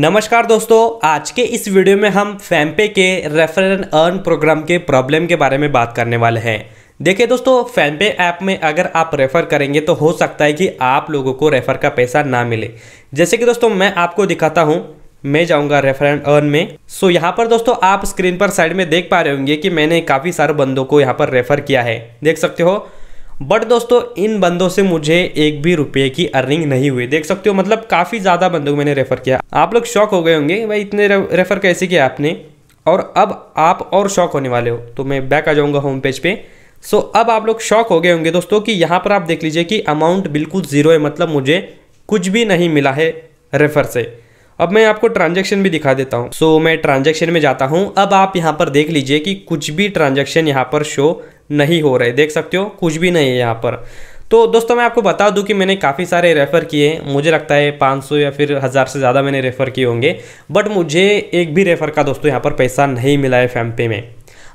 नमस्कार दोस्तों आज के इस वीडियो में हम फैमपे के रेफर एंड अर्न प्रोग्राम के प्रॉब्लम के बारे में बात करने वाले हैं देखिए दोस्तों फैमपे ऐप में अगर आप रेफ़र करेंगे तो हो सकता है कि आप लोगों को रेफ़र का पैसा ना मिले जैसे कि दोस्तों मैं आपको दिखाता हूँ मैं जाऊंगा रेफर एंड अर्न में सो यहाँ पर दोस्तों आप स्क्रीन पर साइड में देख पा रहे होंगे कि मैंने काफ़ी सारे बंदों को यहाँ पर रेफ़र किया है देख सकते हो बट दोस्तों इन बंदों से मुझे एक भी रुपये की अर्निंग नहीं हुई देख सकते हो मतलब काफ़ी ज़्यादा बंदों को मैंने रेफ़र किया आप लोग शौक हो गए होंगे भाई इतने रेफ़र कैसे किया आपने और अब आप और शौक होने वाले हो तो मैं बैक आ जाऊँगा होम पेज पर सो so, अब आप लोग शौक हो गए होंगे दोस्तों कि यहाँ पर आप देख लीजिए कि अमाउंट बिल्कुल ज़ीरो है मतलब मुझे कुछ भी नहीं मिला है रेफर से अब मैं आपको ट्रांजैक्शन भी दिखा देता हूँ सो so, मैं ट्रांजैक्शन में जाता हूँ अब आप यहाँ पर देख लीजिए कि कुछ भी ट्रांजैक्शन यहाँ पर शो नहीं हो रहे देख सकते हो कुछ भी नहीं है यहाँ पर तो दोस्तों मैं आपको बता दूं कि मैंने काफ़ी सारे रेफ़र किए मुझे लगता है 500 या फिर हज़ार से ज़्यादा मैंने रेफ़र किए होंगे बट मुझे एक भी रेफ़र का दोस्तों यहाँ पर पैसा नहीं मिला है फैम पे में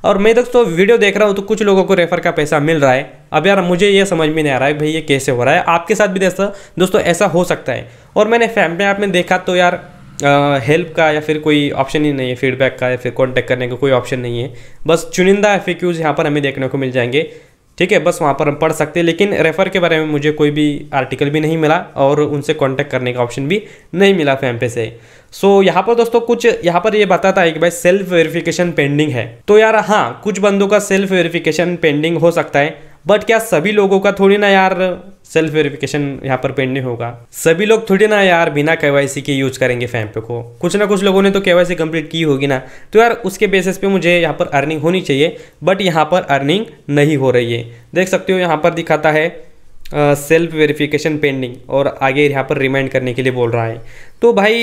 और मैं दोस्तों वीडियो देख रहा हूँ तो कुछ लोगों को रेफ़र का पैसा मिल रहा है अब यार मुझे ये समझ में नहीं आ रहा है भाई ये कैसे हो रहा है आपके साथ भी दोस्तों दोस्तों ऐसा हो सकता है और मैंने फैम पे ऐप में देखा तो यार हेल्प का या फिर कोई ऑप्शन ही नहीं है फीडबैक का या फिर कॉन्टैक्ट करने का कोई ऑप्शन नहीं है बस चुनिंदा एफ क्यूज़ यहाँ पर हमें देखने को मिल जाएंगे ठीक है बस वहाँ पर हम पढ़ सकते हैं लेकिन रेफ़र के बारे में मुझे कोई भी आर्टिकल भी नहीं मिला और उनसे कांटेक्ट करने का ऑप्शन भी नहीं मिला फैम पे से सो so, यहाँ पर दोस्तों कुछ यहाँ पर ये यह बताता है कि भाई सेल्फ वेरिफिकेशन पेंडिंग है तो यार हाँ कुछ बंदों का सेल्फ वेरिफिकेशन पेंडिंग हो सकता है बट क्या सभी लोगों का थोड़ी ना यार सेल्फ वेरिफिकेशन यहाँ पर पेंड नहीं होगा सभी लोग थोड़ी ना यार बिना के के यूज करेंगे फैम पे को कुछ ना कुछ लोगों ने तो के कंप्लीट की होगी ना तो यार उसके बेसिस पे मुझे यहाँ पर अर्निंग होनी चाहिए बट यहाँ पर अर्निंग नहीं हो रही है देख सकते हो यहाँ पर दिखाता है सेल्फ वेरिफिकेशन पेंडिंग और आगे यहाँ पर रिमाइंड करने के लिए बोल रहा है तो भाई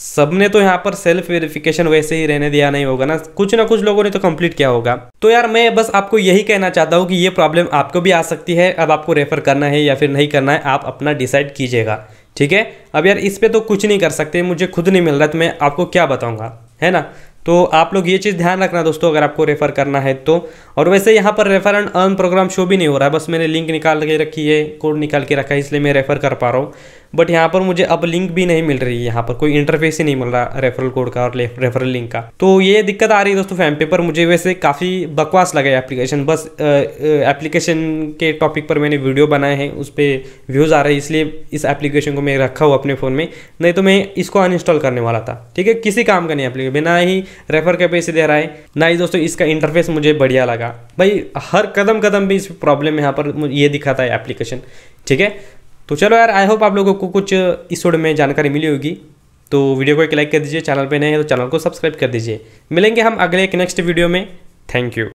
सबने तो यहाँ पर सेल्फ वेरिफिकेशन वैसे ही रहने दिया नहीं होगा ना कुछ ना कुछ लोगों ने तो कंप्लीट किया होगा तो यार मैं बस आपको यही कहना चाहता हूँ कि ये प्रॉब्लम आपको भी आ सकती है अब आपको रेफर करना है या फिर नहीं करना है आप अपना डिसाइड कीजिएगा ठीक है अब यार इस पर तो कुछ नहीं कर सकते मुझे खुद नहीं मिल रहा तो मैं आपको क्या बताऊँगा है ना तो आप लोग ये चीज़ ध्यान रखना दोस्तों अगर आपको रेफ़र करना है तो और वैसे यहाँ पर refer and earn program show भी नहीं हो रहा है बस मैंने लिंक निकाल के रखी है कोड निकाल के रखा है इसलिए मैं रेफ़र कर पा रहा हूँ बट यहाँ पर मुझे अब लिंक भी नहीं मिल रही है यहाँ पर कोई इंटरफेस ही नहीं मिल रहा रेफरल कोड का और रेफरल लिंक का तो ये दिक्कत आ रही है दोस्तों फैम पे पर मुझे वैसे काफ़ी बकवास लगा एप्लीकेशन बस एप्लीकेशन के टॉपिक पर मैंने वीडियो बनाए हैं उस पर व्यूज़ आ रहे हैं इसलिए इस एप्लीकेशन को मैं रखा हुआ अपने फ़ोन में नहीं तो मैं इसको अनइंस्टॉल करने वाला था ठीक है किसी काम का नहीं एप्लीकेशन बिना ही रेफर के पैसे दे रहा है ना ही दोस्तों इसका इंटरफेस मुझे बढ़िया लगा भाई हर कदम कदम भी इस प्रॉब्लम यहाँ पर ये दिखाता है एप्लीकेशन ठीक है तो चलो यार आई होप आप लोगों को कुछ इस शोड में जानकारी मिली होगी तो वीडियो को एक लाइक कर दीजिए चैनल पे नए हैं तो चैनल को सब्सक्राइब कर दीजिए मिलेंगे हम अगले एक नेक्स्ट वीडियो में थैंक यू